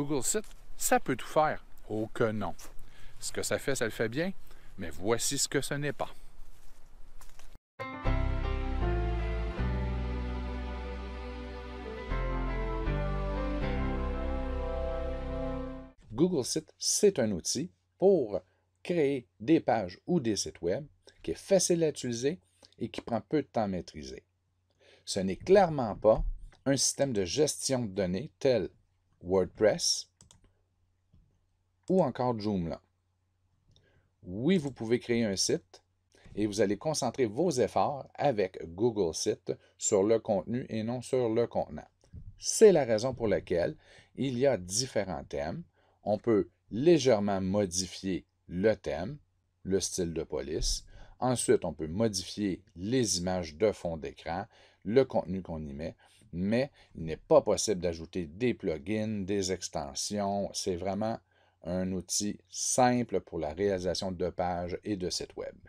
Google Sites, ça peut tout faire. Oh que non. Ce que ça fait, ça le fait bien, mais voici ce que ce n'est pas. Google Sites, c'est un outil pour créer des pages ou des sites web qui est facile à utiliser et qui prend peu de temps à maîtriser. Ce n'est clairement pas un système de gestion de données tel WordPress ou encore Joomla. Oui, vous pouvez créer un site et vous allez concentrer vos efforts avec Google Sites sur le contenu et non sur le contenant. C'est la raison pour laquelle il y a différents thèmes. On peut légèrement modifier le thème, le style de police. Ensuite, on peut modifier les images de fond d'écran, le contenu qu'on y met, mais il n'est pas possible d'ajouter des plugins, des extensions. C'est vraiment un outil simple pour la réalisation de pages et de sites web.